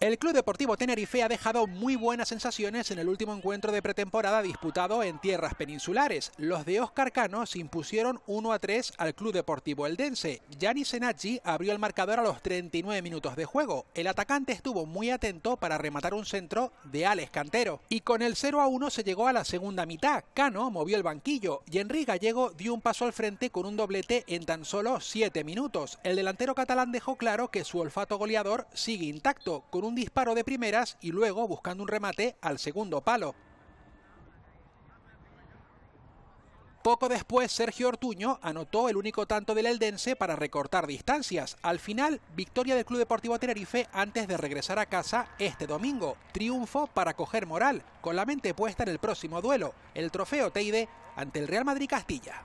El Club Deportivo Tenerife ha dejado muy buenas sensaciones en el último encuentro de pretemporada disputado en tierras peninsulares. Los de Oscar Cano se impusieron 1 a 3 al Club Deportivo Eldense. Gianni Senacci abrió el marcador a los 39 minutos de juego. El atacante estuvo muy atento para rematar un centro de Alex Cantero. Y con el 0 a 1 se llegó a la segunda mitad. Cano movió el banquillo y Enrique Gallego dio un paso al frente con un doblete en tan solo 7 minutos. El delantero catalán dejó claro que su olfato goleador sigue intacto, con un un disparo de primeras y luego buscando un remate al segundo palo. Poco después, Sergio Ortuño anotó el único tanto del Eldense para recortar distancias. Al final, victoria del Club Deportivo Tenerife antes de regresar a casa este domingo. Triunfo para coger moral, con la mente puesta en el próximo duelo, el trofeo Teide ante el Real Madrid Castilla.